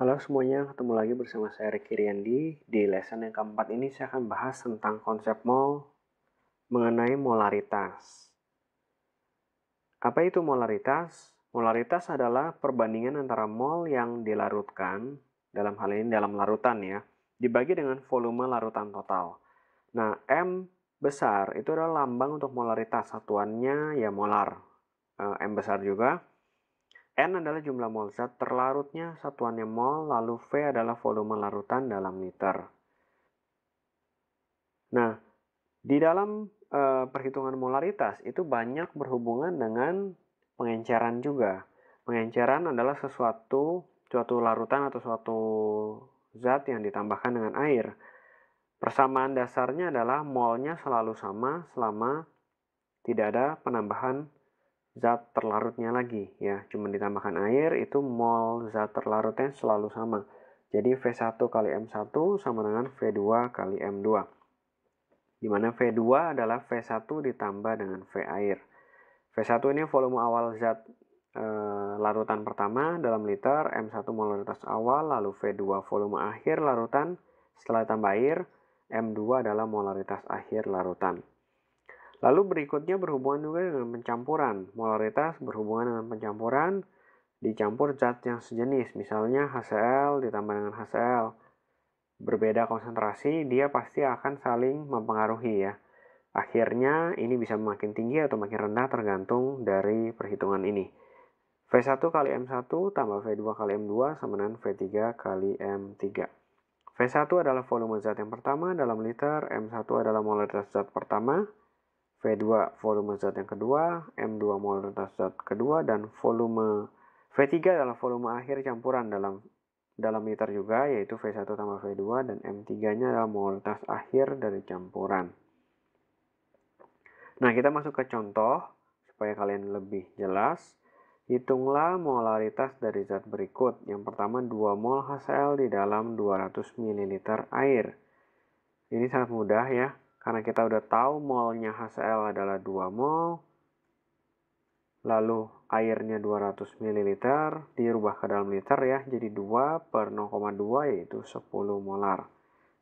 Halo semuanya, ketemu lagi bersama saya Ricky Riyandi. Di lesson yang keempat ini saya akan bahas tentang konsep mol mengenai molaritas. Apa itu molaritas? Molaritas adalah perbandingan antara mol yang dilarutkan, dalam hal ini dalam larutan ya, dibagi dengan volume larutan total. Nah, M besar itu adalah lambang untuk molaritas, satuannya ya molar. Eh, M besar juga, N adalah jumlah mol zat terlarutnya satuannya mol, lalu V adalah volume larutan dalam liter. Nah, di dalam e, perhitungan molaritas itu banyak berhubungan dengan pengenceran juga. Pengenceran adalah sesuatu, suatu larutan atau suatu zat yang ditambahkan dengan air. Persamaan dasarnya adalah molnya selalu sama selama tidak ada penambahan zat terlarutnya lagi ya cuma ditambahkan air itu mol zat terlarutnya selalu sama jadi V1 kali M1 sama dengan V2 kali M2 dimana V2 adalah V1 ditambah dengan V air V1 ini volume awal zat e, larutan pertama dalam liter M1 molaritas awal lalu V2 volume akhir larutan setelah tambah air M2 adalah molaritas akhir larutan Lalu berikutnya berhubungan juga dengan pencampuran. Molaritas berhubungan dengan pencampuran, dicampur zat yang sejenis, misalnya HCl ditambah dengan HCl. Berbeda konsentrasi, dia pasti akan saling mempengaruhi ya. Akhirnya ini bisa makin tinggi atau makin rendah tergantung dari perhitungan ini. V1 kali M1 tambah V2 kali M2 sama dengan V3 kali M3. V1 adalah volume zat yang pertama dalam liter, M1 adalah molaritas zat pertama, V2 volume zat yang kedua, M2 molaritas zat kedua, dan volume V3 adalah volume akhir campuran dalam dalam liter juga, yaitu V1 tambah V2, dan M3-nya adalah molaritas akhir dari campuran. Nah, kita masuk ke contoh, supaya kalian lebih jelas. Hitunglah molaritas dari zat berikut. Yang pertama, 2 mol HCl di dalam 200 ml air. Ini sangat mudah ya karena kita udah tahu molnya HCl adalah 2 mol, lalu airnya 200 ml, dirubah ke dalam liter ya, jadi 2 per 0,2 yaitu 10 molar.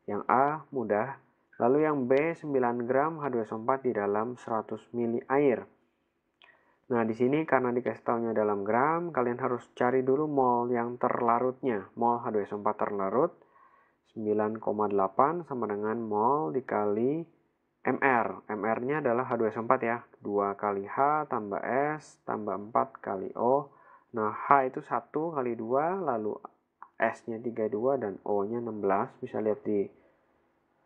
Yang A mudah, lalu yang B 9 gram H2S4 di dalam 100 ml air. Nah, di sini karena dikasih tahunya dalam gram, kalian harus cari dulu mol yang terlarutnya, mol H2S4 terlarut. 9,8 sama dengan mol dikali MR. MR-nya adalah H2S4 ya. 2 kali H tambah S tambah 4 kali O. Nah, H itu 1 kali 2, lalu S-nya 32 dan O-nya 16. Bisa lihat di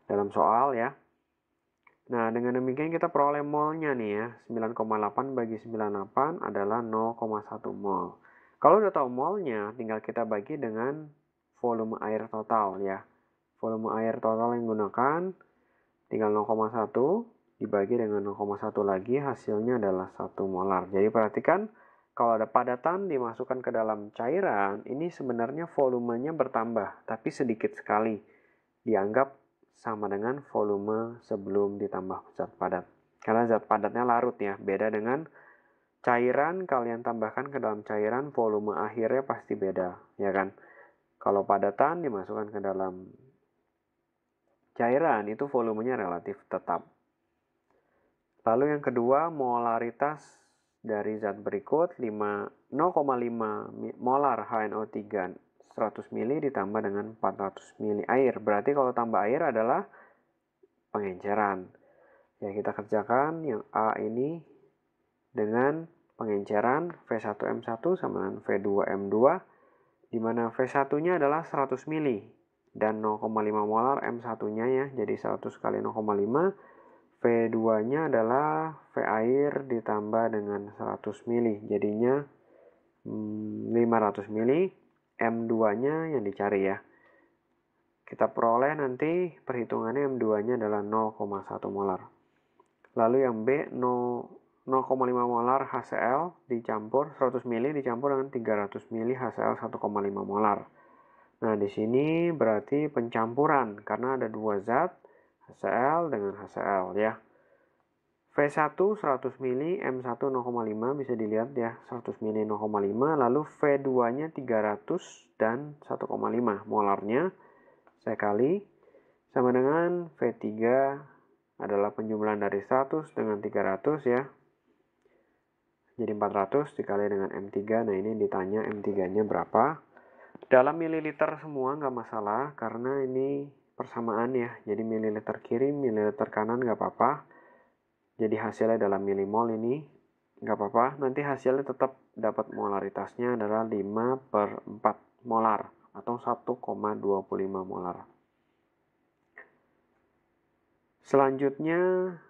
dalam soal ya. Nah, dengan demikian kita peroleh mol-nya nih ya. 9,8 bagi 98 adalah 0,1 mol. Kalau udah tahu mol-nya, tinggal kita bagi dengan volume air total ya volume air total yang digunakan tinggal 0,1 dibagi dengan 0,1 lagi hasilnya adalah 1 molar. Jadi perhatikan kalau ada padatan dimasukkan ke dalam cairan, ini sebenarnya volumenya bertambah tapi sedikit sekali. Dianggap sama dengan volume sebelum ditambah zat padat. Karena zat padatnya larut ya, beda dengan cairan kalian tambahkan ke dalam cairan volume akhirnya pasti beda, ya kan? Kalau padatan dimasukkan ke dalam Cairan itu volumenya relatif tetap. Lalu yang kedua, molaritas dari zat berikut 0,5 molar HNO3 100 ml ditambah dengan 400 ml air. Berarti kalau tambah air adalah pengenceran. Ya, kita kerjakan yang A ini dengan pengenceran V1M1 sama dengan V2M2 di mana V1-nya adalah 100 ml dan 0,5 molar M1-nya ya, jadi 100 kali 0,5. V2-nya adalah V air ditambah dengan 100 mili, jadinya 500 hmm, mili. M2-nya yang dicari ya. Kita peroleh nanti perhitungannya M2-nya adalah 0,1 molar. Lalu yang B 0,5 molar HCl dicampur 100 mili dicampur dengan 300 mili HCl 1,5 molar Nah, di sini berarti pencampuran karena ada dua zat, HCl dengan HCl ya. V1 100 ml, M1 0,5 bisa dilihat ya, 100 ml 0,5, lalu V2-nya 300 dan 1,5 molarnya saya kali sama dengan V3 adalah penjumlahan dari 100 dengan 300 ya. Jadi 400 dikali dengan M3. Nah, ini ditanya M3-nya berapa? dalam mililiter semua nggak masalah karena ini persamaan ya jadi mililiter kiri mililiter kanan nggak apa-apa jadi hasilnya dalam milimol ini nggak apa-apa nanti hasilnya tetap dapat molaritasnya adalah 5 per 4 molar atau 1,25 molar selanjutnya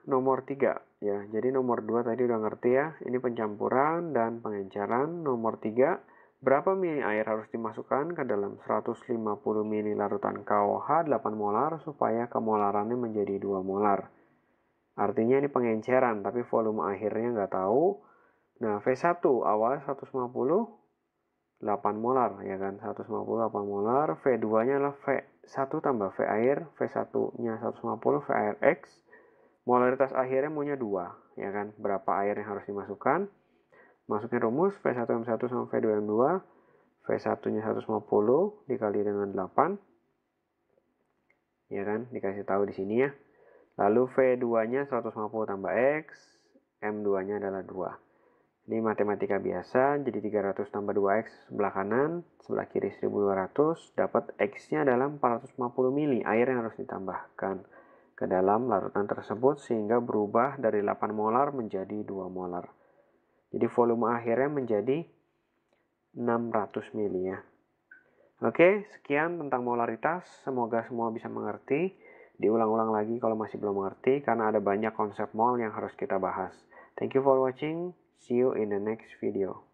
nomor 3 ya jadi nomor 2 tadi udah ngerti ya ini pencampuran dan pengencaran nomor 3 Berapa mili air harus dimasukkan ke dalam 150 mili larutan KOH 8 molar supaya kemolarannya menjadi 2 molar? Artinya ini pengenceran, tapi volume akhirnya nggak tahu. Nah, V1 awal 150, 8 molar, ya kan? 150, 8 molar. V2-nya adalah V1 tambah V air, V1-nya 150, V air X. Molaritas akhirnya maunya 2, ya kan? Berapa air yang harus dimasukkan? maksudnya rumus V1M1 sama V2M2. V1-nya 150 dikali dengan 8. Ya kan? Dikasih tahu di sini ya. Lalu V2-nya 150 tambah X. M2-nya adalah 2. Ini matematika biasa, jadi 300 tambah 2X sebelah kanan, sebelah kiri 1200, dapat X-nya dalam 450 mili air yang harus ditambahkan ke dalam larutan tersebut sehingga berubah dari 8 molar menjadi 2 molar. Jadi volume akhirnya menjadi 600 mili ya. Oke, sekian tentang molaritas. Semoga semua bisa mengerti. Diulang-ulang lagi kalau masih belum mengerti karena ada banyak konsep mol yang harus kita bahas. Thank you for watching. See you in the next video.